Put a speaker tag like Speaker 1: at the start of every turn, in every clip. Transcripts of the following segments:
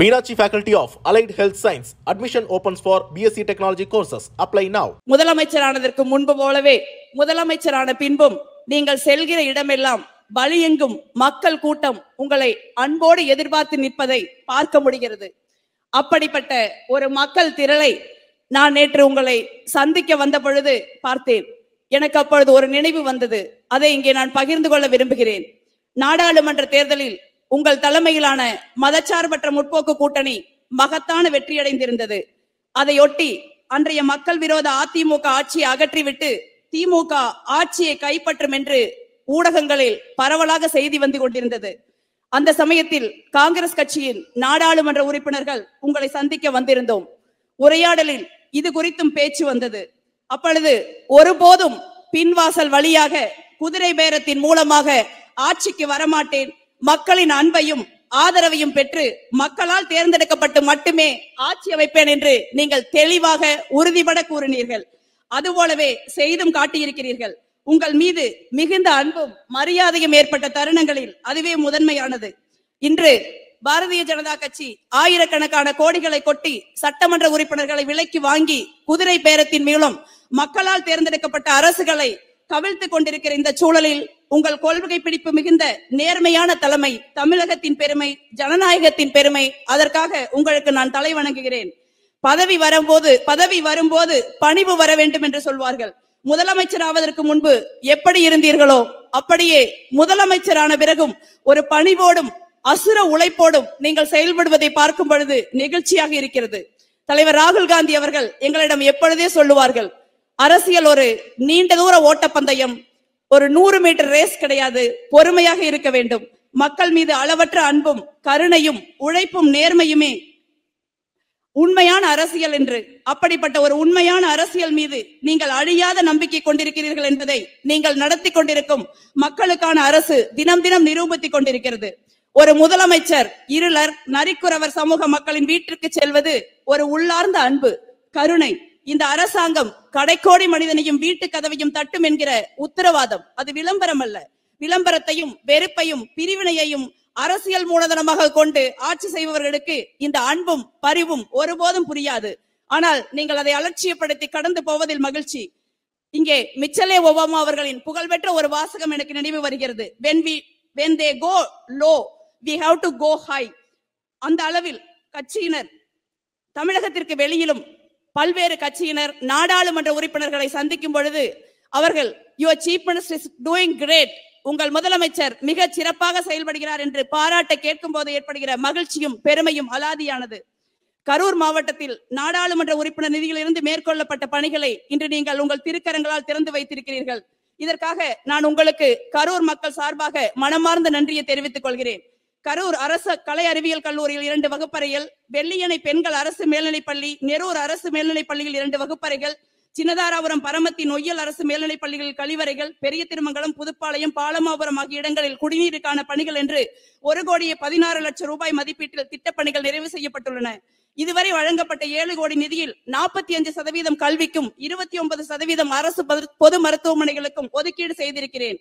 Speaker 1: Meenakshi faculty of allied health science admission opens for BSc technology courses apply now முதலமைச்சர் ஆனதற்கு முன்பு போலவே முதலமைச்சரான பின்பும் நீங்கள் செல்கிற இடமெல்லாம் வழியெங்கும் மக்கள் கூட்டம் உங்களை அன்போடு எதிர்பார்த்து நிற்பதை பார்க்க முடிகிறது அப்படிப்பட்ட ஒரு மக்கள் திரளை நான் நேற்று உங்களை சந்திக்க வந்த பொழுது பார்த்தேன் எனக்கு அப்பொழுது ஒரு நினைவு வந்தது அதை இங்கே நான் பகிர்ந்து கொள்ள விரும்புகிறேன் நாடாளுமன்ற தேர்தலில் உங்கள் தலைமையிலான மதச்சார்பற்ற முற்போக்கு கூட்டணி மகத்தான வெற்றியடைந்திருந்தது அதையொட்டி அன்றைய மக்கள் விரோத அதிமுக ஆட்சியை அகற்றிவிட்டு திமுக ஆட்சியை கைப்பற்றும் என்று ஊடகங்களில் பரவலாக செய்தி வந்து கொண்டிருந்தது அந்த சமயத்தில் காங்கிரஸ் கட்சியின் நாடாளுமன்ற உறுப்பினர்கள் உங்களை சந்திக்க வந்திருந்தோம் உரையாடலில் இது குறித்தும் பேச்சு வந்தது அப்பொழுது ஒருபோதும் பின்வாசல் வழியாக குதிரை பேரத்தின் மூலமாக ஆட்சிக்கு வரமாட்டேன் மக்களின் அன்பையும் ஆதரவையும் பெற்று மக்களால் தேர்ந்தெடுக்கப்பட்டு மட்டுமே ஆட்சி அமைப்பேன் என்று நீங்கள் தெளிவாக உறுதிபட கூறினீர்கள் அதுபோலவே செய்தும் காட்டியிருக்கிறீர்கள் உங்கள் மீது மிகுந்த அன்பும் மரியாதையும் ஏற்பட்ட தருணங்களில் அதுவே முதன்மையானது இன்று பாரதிய ஜனதா கட்சி ஆயிரக்கணக்கான கோடிகளை கொட்டி சட்டமன்ற உறுப்பினர்களை விலைக்கு வாங்கி குதிரை பேரத்தின் மூலம் மக்களால் தேர்ந்தெடுக்கப்பட்ட அரசுகளை கவிழ்த்து கொண்டிருக்கிற இந்த சூழலில் உங்கள் கொள்கை பிடிப்பு மிகுந்த நேர்மையான தலைமை தமிழகத்தின் பெருமை ஜனநாயகத்தின் பெருமை அதற்காக உங்களுக்கு நான் தலை வணங்குகிறேன் பதவி வரும்போது பதவி வரும்போது பணிவு வர வேண்டும் என்று சொல்வார்கள் முதலமைச்சர் ஆவதற்கு முன்பு எப்படி இருந்தீர்களோ அப்படியே முதலமைச்சரான பிறகும் ஒரு பணிவோடும் அசுர உழைப்போடும் நீங்கள் செயல்படுவதை பார்க்கும் பொழுது நிகழ்ச்சியாக இருக்கிறது தலைவர் ராகுல் காந்தி அவர்கள் எங்களிடம் எப்பொழுதே சொல்லுவார்கள் அரசியல் ஒரு நீண்ட தூர ஓட்டப்பந்தயம் ஒரு நூறு மீட்டர் ரேஸ் கிடையாது பொறுமையாக இருக்க வேண்டும் மக்கள் மீது அளவற்ற அன்பும் கருணையும் உழைப்பும் நேர்மையுமே உண்மையான அரசியல் என்று அப்படிப்பட்ட ஒரு உண்மையான அரசியல் மீது நீங்கள் அழியாத நம்பிக்கை கொண்டிருக்கிறீர்கள் என்பதை நீங்கள் நடத்தி கொண்டிருக்கும் மக்களுக்கான அரசு தினம் தினம் நிரூபித்துக் கொண்டிருக்கிறது ஒரு முதலமைச்சர் இருளர் நரிக்குறவர் சமூக மக்களின் வீட்டிற்கு செல்வது ஒரு உள்ளார்ந்த அன்பு கருணை இந்த அரசாங்கம் கடைக்கோடி மனிதனையும் வீட்டு கதவையும் தட்டும் என்கிற உத்தரவாதம் அது விளம்பரம் அல்ல விளம்பரத்தையும் வெறுப்பையும் பிரிவினையையும் அரசியல் மூலதனமாக கொண்டு ஆட்சி செய்பவர்களுக்கு இந்த அன்பும் பரிவும் ஒருபோதும் புரியாது ஆனால் நீங்கள் அதை அலட்சியப்படுத்தி கடந்து போவதில் மகிழ்ச்சி இங்கே மிச்சலே ஒபாமா அவர்களின் புகழ்பெற்ற ஒரு வாசகம் எனக்கு நினைவு வருகிறது when we when they go low we have to go high அந்த அளவில் கட்சியினர் தமிழகத்திற்கு வெளியிலும் பல்வேறு கட்சியினர் நாடாளுமன்ற உறுப்பினர்களை சந்திக்கும் பொழுது அவர்கள் your chief minister is doing great உங்கள் முதலமைச்சர் மிக சிறப்பாக செயல்படுகிறார் என்று பாராட்ட கேட்கும் போது ஏற்படுகிற மகிழ்ச்சியும் பெருமையும் அலாதியானது கரூர் மாவட்டத்தில் நாடாளுமன்ற உறுப்பினர் நிதியிலிருந்து மேற்கொள்ளப்பட்ட பணிகளை இன்று நீங்கள் உங்கள் திருக்கரங்களால் திறந்து வைத்திருக்கிறீர்கள் இதற்காக நான் உங்களுக்கு கரூர் மக்கள் சார்பாக மனமார்ந்த நன்றியை தெரிவித்துக் கொள்கிறேன் கரூர் அரசு கலை அறிவியல் கல்லூரியில் இரண்டு வகுப்பறைகள் வெள்ளியணை பெண்கள் அரசு மேல்நிலைப்பள்ளி நெரூர் அரசு மேல்நிலைப்பள்ளியில் இரண்டு வகுப்பறைகள் சின்னதாராபுரம் பரமத்தி நொய்யல் அரசு மேல்நிலைப் பள்ளிகளில் கழிவறைகள் பெரிய திருமங்கலம் புதுப்பாளையம் பாலமாபுரம் ஆகிய இடங்களில் குடிநீருக்கான பணிகள் என்று ஒரு கோடியே பதினாறு லட்சம் ரூபாய் மதிப்பீட்டில் திட்டப்பணிகள் நிறைவு செய்யப்பட்டுள்ளன இதுவரை வழங்கப்பட்ட ஏழு கோடி நிதியில் நாற்பத்தி அஞ்சு சதவீதம் கல்விக்கும் இருபத்தி ஒன்பது சதவீதம் அரசு பொது மருத்துவமனைகளுக்கும் ஒதுக்கீடு செய்திருக்கிறேன்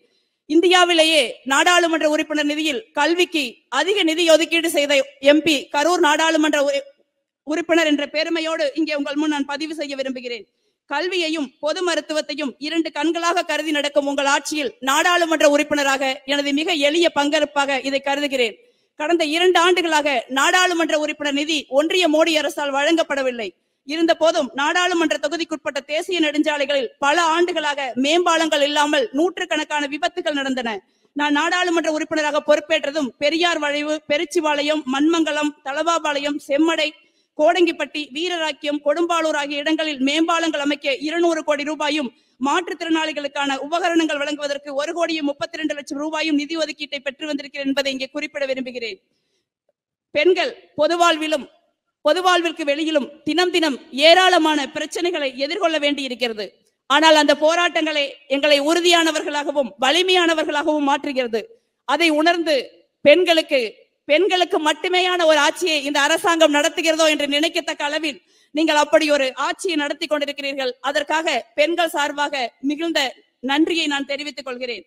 Speaker 1: இந்தியாவிலேயே நாடாளுமன்ற உறுப்பினர் நிதியில் கல்விக்கு அதிக நிதி ஒதுக்கீடு செய்த எம்பி கரூர் நாடாளுமன்ற உறுப்பினர் என்ற பெருமையோடு இங்கே உங்கள் முன் நான் பதிவு செய்ய விரும்புகிறேன் கல்வியையும் பொது மருத்துவத்தையும் இரண்டு கண்களாக கருதி நடக்கும் உங்கள் ஆட்சியில் நாடாளுமன்ற உறுப்பினராக எனது மிக எளிய பங்கெடுப்பாக இதை கருதுகிறேன் கடந்த இரண்டு ஆண்டுகளாக நாடாளுமன்ற உறுப்பினர் நிதி ஒன்றிய மோடி அரசால் வழங்கப்படவில்லை இருந்த போதும் நாடாளுமன்ற தொகுதிக்குட்பட்ட தேசிய நெடுஞ்சாலைகளில் பல ஆண்டுகளாக மேம்பாலங்கள் இல்லாமல் நூற்றுக்கணக்கான விபத்துகள் நடந்தன நான் நாடாளுமன்ற உறுப்பினராக பொறுப்பேற்றதும் பெரியார் வளைவு பெருச்சிவாளையம் மண்மங்கலம் தலவாபாளையம் செம்மடை கோடங்கிப்பட்டி வீரராக்கியம் கொடும்பாலூர் ஆகிய இடங்களில் மேம்பாலங்கள் அமைக்க இருநூறு கோடி ரூபாயும் மாற்றுத்திறனாளிகளுக்கான உபகரணங்கள் வழங்குவதற்கு ஒரு கோடியும் முப்பத்தி இரண்டு லட்சம் ரூபாயும் நிதி ஒதுக்கீட்டை பெற்று வந்திருக்கிறேன் என்பதை இங்கே குறிப்பிட விரும்புகிறேன் பெண்கள் பொது வாழ்விலும் பொது வாழ்விற்கு வெளியிலும் தினம் தினம் ஏராளமான பிரச்சனைகளை எதிர்கொள்ள வேண்டியிருக்கிறது ஆனால் அந்த போராட்டங்களை எங்களை உறுதியானவர்களாகவும் வலிமையானவர்களாகவும் மாற்றுகிறது அதை உணர்ந்து பெண்களுக்கு பெண்களுக்கு மட்டுமேயான ஒரு ஆட்சியை இந்த அரசாங்கம் நடத்துகிறதோ என்று நினைக்கத்தக்க அளவில் நீங்கள் அப்படி ஒரு ஆட்சியை நடத்தி கொண்டிருக்கிறீர்கள் அதற்காக பெண்கள் சார்பாக மிகுந்த நன்றியை நான் தெரிவித்துக் கொள்கிறேன்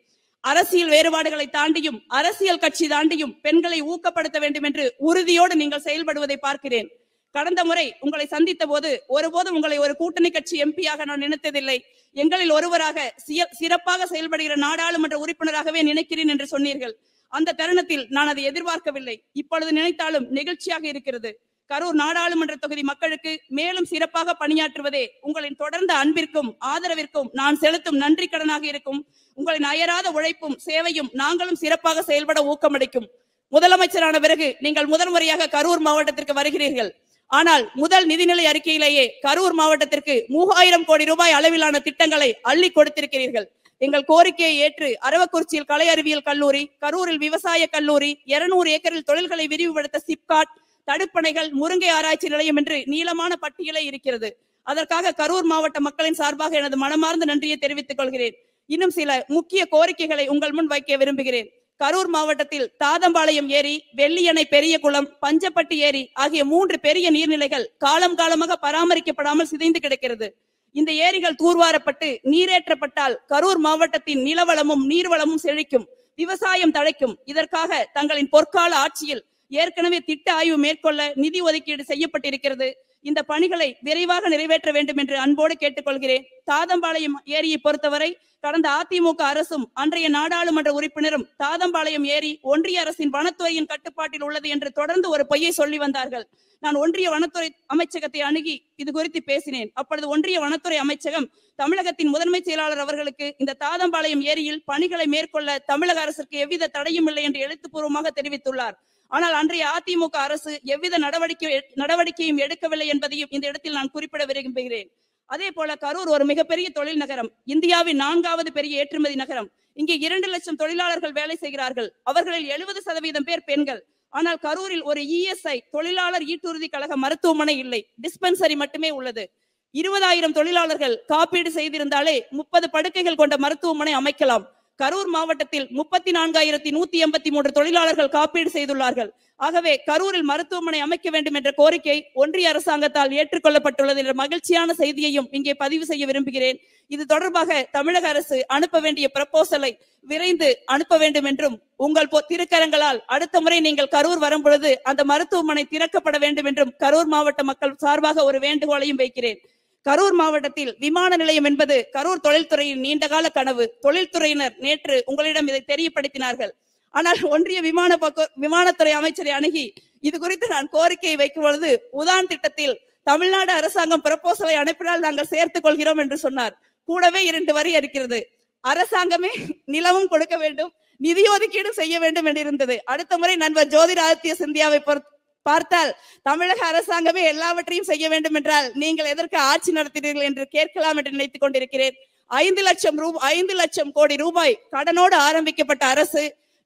Speaker 1: அரசியல் வேறுபாடுகளை தாண்டியும் அரசியல் கட்சி தாண்டியும் பெண்களை ஊக்கப்படுத்த வேண்டும் என்று உறுதியோடு நீங்கள் செயல்படுவதை பார்க்கிறேன் கடந்த முறை உங்களை சந்தித்த போது ஒருபோதும் உங்களை ஒரு கூட்டணி கட்சி எம்பியாக நான் நினைத்ததில்லை எங்களில் ஒருவராக சிறப்பாக செயல்படுகிற நாடாளுமன்ற உறுப்பினராகவே நினைக்கிறேன் என்று சொன்னீர்கள் அந்த தருணத்தில் நான் அதை எதிர்பார்க்கவில்லை இப்பொழுது நினைத்தாலும் நிகழ்ச்சியாக இருக்கிறது கரூர் நாடாளுமன்ற தொகுதி மக்களுக்கு மேலும் சிறப்பாக பணியாற்றுவதே உங்களின் தொடர்ந்த அன்பிற்கும் ஆதரவிற்கும் நான் செலுத்தும் நன்றி கடனாக இருக்கும் உங்களின் அயராத உழைப்பும் சேவையும் நாங்களும் சிறப்பாக செயல்பட ஊக்கமளிக்கும் முதலமைச்சரான பிறகு நீங்கள் முதன்முறையாக முறையாக கரூர் மாவட்டத்திற்கு வருகிறீர்கள் ஆனால் முதல் நிதிநிலை அறிக்கையிலேயே கரூர் மாவட்டத்திற்கு மூவாயிரம் கோடி ரூபாய் அளவிலான திட்டங்களை அள்ளி கொடுத்திருக்கிறீர்கள் எங்கள் கோரிக்கையை ஏற்று அரவக்குறிச்சியில் கலை அறிவியல் கல்லூரி கரூரில் விவசாய கல்லூரி இருநூறு ஏக்கரில் தொழில்களை விரிவுபடுத்த சிப்காட் தடுப்பணைகள் முருங்கை ஆராய்ச்சி நிலையம் என்று நீளமான பட்டியலே இருக்கிறது அதற்காக கரூர் மாவட்ட மக்களின் சார்பாக எனது மனமார்ந்த நன்றியை தெரிவித்துக் கொள்கிறேன் இன்னும் சில முக்கிய கோரிக்கைகளை உங்கள் முன் வைக்க விரும்புகிறேன் கரூர் மாவட்டத்தில் தாதம்பாளையம் ஏரி வெள்ளியணை பெரிய குளம் பஞ்சப்பட்டி ஏரி ஆகிய மூன்று பெரிய நீர்நிலைகள் காலம் காலமாக பராமரிக்கப்படாமல் சிதைந்து கிடக்கிறது இந்த ஏரிகள் தூர்வாரப்பட்டு நீரேற்றப்பட்டால் கரூர் மாவட்டத்தின் நிலவளமும் நீர்வளமும் செழிக்கும் விவசாயம் தழைக்கும் இதற்காக தங்களின் பொற்கால ஆட்சியில் ஏற்கனவே திட்ட ஆய்வு மேற்கொள்ள நிதி ஒதுக்கீடு செய்யப்பட்டிருக்கிறது இந்த பணிகளை விரைவாக நிறைவேற்ற வேண்டும் என்று அன்போடு கேட்டுக்கொள்கிறேன் தாதம்பாளையம் ஏரியை பொறுத்தவரை கடந்த அதிமுக அரசும் அன்றைய நாடாளுமன்ற உறுப்பினரும் தாதம்பாளையம் ஏரி ஒன்றிய அரசின் வனத்துறையின் கட்டுப்பாட்டில் உள்ளது என்று தொடர்ந்து ஒரு பொய்யை சொல்லி வந்தார்கள் நான் ஒன்றிய வனத்துறை அமைச்சகத்தை அணுகி இது குறித்து பேசினேன் அப்பொழுது ஒன்றிய வனத்துறை அமைச்சகம் தமிழகத்தின் முதன்மை செயலாளர் அவர்களுக்கு இந்த தாதம்பாளையம் ஏரியில் பணிகளை மேற்கொள்ள தமிழக அரசுக்கு எவ்வித தடையும் இல்லை என்று எழுத்துப்பூர்வமாக தெரிவித்துள்ளார் ஆனால் அன்றைய அதிமுக அரசு எவ்வித நடவடிக்கை நடவடிக்கையும் எடுக்கவில்லை என்பதையும் இந்த இடத்தில் நான் குறிப்பிட விரும்புகிறேன் அதே போல கரூர் ஒரு மிகப்பெரிய தொழில் நகரம் இந்தியாவின் நான்காவது பெரிய ஏற்றுமதி நகரம் இங்கே இரண்டு லட்சம் தொழிலாளர்கள் வேலை செய்கிறார்கள் அவர்களில் எழுபது சதவீதம் பேர் பெண்கள் ஆனால் கரூரில் ஒரு இஎஸ்ஐ தொழிலாளர் ஈட்டுறுதி கழக மருத்துவமனை இல்லை டிஸ்பென்சரி மட்டுமே உள்ளது இருபதாயிரம் தொழிலாளர்கள் காப்பீடு செய்திருந்தாலே முப்பது படுக்கைகள் கொண்ட மருத்துவமனை அமைக்கலாம் கரூர் மாவட்டத்தில் முப்பத்தி நான்காயிரத்தி நூத்தி எண்பத்தி மூன்று தொழிலாளர்கள் காப்பீடு செய்துள்ளார்கள் ஆகவே கரூரில் மருத்துவமனை அமைக்க வேண்டும் என்ற கோரிக்கை ஒன்றிய அரசாங்கத்தால் ஏற்றுக்கொள்ளப்பட்டுள்ளது என்ற மகிழ்ச்சியான செய்தியையும் இங்கே பதிவு செய்ய விரும்புகிறேன் இது தொடர்பாக தமிழக அரசு அனுப்ப வேண்டிய ப்ரப்போசலை விரைந்து அனுப்ப வேண்டும் என்றும் உங்கள் திருக்கரங்களால் அடுத்த முறை நீங்கள் கரூர் வரும் பொழுது அந்த மருத்துவமனை திறக்கப்பட வேண்டும் என்றும் கரூர் மாவட்ட மக்கள் சார்பாக ஒரு வேண்டுகோளையும் வைக்கிறேன் கரூர் மாவட்டத்தில் விமான நிலையம் என்பது கரூர் தொழில்துறையின் நீண்டகால கனவு தொழில்துறையினர் நேற்று உங்களிடம் இதை தெரியப்படுத்தினார்கள் ஆனால் ஒன்றிய விமான விமானத்துறை அமைச்சரை அணுகி இது குறித்து நான் கோரிக்கையை வைக்கும் பொழுது உதான் திட்டத்தில் தமிழ்நாடு அரசாங்கம் பிரப்போசலை அனுப்பினால் நாங்கள் சேர்த்துக் கொள்கிறோம் என்று சொன்னார் கூடவே இரண்டு வரி இருக்கிறது அரசாங்கமே நிலமும் கொடுக்க வேண்டும் நிதி ஒதுக்கீடு செய்ய வேண்டும் என்று இருந்தது அடுத்த முறை நண்பர் ஆதித்ய சிந்தியாவை பார்த்தால் தமிழக அரசாங்கமே எல்லாவற்றையும் செய்ய வேண்டும் என்றால் நீங்கள் எதற்கு ஆட்சி நடத்தினீர்கள் என்று கேட்கலாம் என்று நினைத்துக் கொண்டிருக்கிறேன் ஐந்து லட்சம் ரூபாய் ஐந்து லட்சம் கோடி ரூபாய் கடனோடு ஆரம்பிக்கப்பட்ட அரசு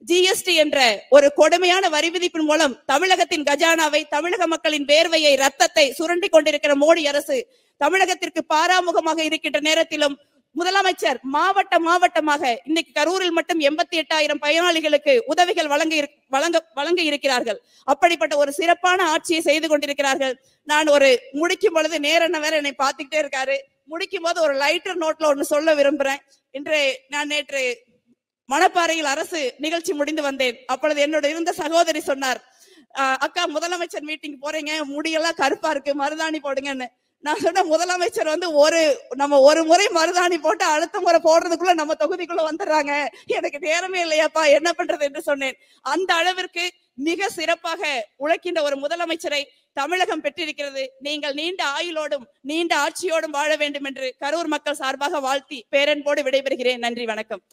Speaker 1: ஜிஎஸ்டி என்ற ஒரு கொடுமையான வரி விதிப்பின் மூலம் தமிழகத்தின் கஜானாவை தமிழக மக்களின் வேர்வையை ரத்தத்தை சுரண்டி கொண்டிருக்கிற மோடி அரசு தமிழகத்திற்கு பாராமுகமாக இருக்கின்ற நேரத்திலும் முதலமைச்சர் மாவட்ட மாவட்டமாக இன்னைக்கு கரூரில் மட்டும் எண்பத்தி எட்டாயிரம் பயனாளிகளுக்கு உதவிகள் வழங்க வழங்க வழங்க இருக்கிறார்கள் அப்படிப்பட்ட ஒரு சிறப்பான ஆட்சியை செய்து கொண்டிருக்கிறார்கள் நான் ஒரு முடிக்கும் பொழுது நேர வேற என்னை பார்த்துக்கிட்டே இருக்காரு முடிக்கும் போது ஒரு லைட்டர் நோட்ல ஒன்று சொல்ல விரும்புறேன் இன்று நான் நேற்று மணப்பாறையில் அரசு நிகழ்ச்சி முடிந்து வந்தேன் அப்பொழுது என்னோட இருந்த சகோதரி சொன்னார் அக்கா முதலமைச்சர் மீட்டிங் போறீங்க முடியெல்லாம் கருப்பா இருக்கு மருதாணி போடுங்கன்னு நான் சொன்ன முதலமைச்சர் வந்து ஒரு நம்ம ஒரு முறை மருதாணி போட்டு அடுத்த முறை போடுறதுக்குள்ள நம்ம தொகுதிக்குள்ள வந்துடுறாங்க எனக்கு நேரமே இல்லையாப்பா என்ன பண்றது என்று சொன்னேன் அந்த அளவிற்கு மிக சிறப்பாக உழைக்கின்ற ஒரு முதலமைச்சரை தமிழகம் பெற்றிருக்கிறது நீங்கள் நீண்ட ஆயுளோடும் நீண்ட ஆட்சியோடும் வாழ வேண்டும் என்று கரூர் மக்கள் சார்பாக வாழ்த்தி பேரன்போடு விடைபெறுகிறேன் நன்றி வணக்கம்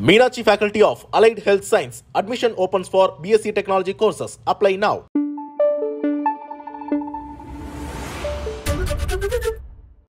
Speaker 1: Meenachi Faculty of Allied Health Science. Admission opens for BSc Technology courses. Apply now.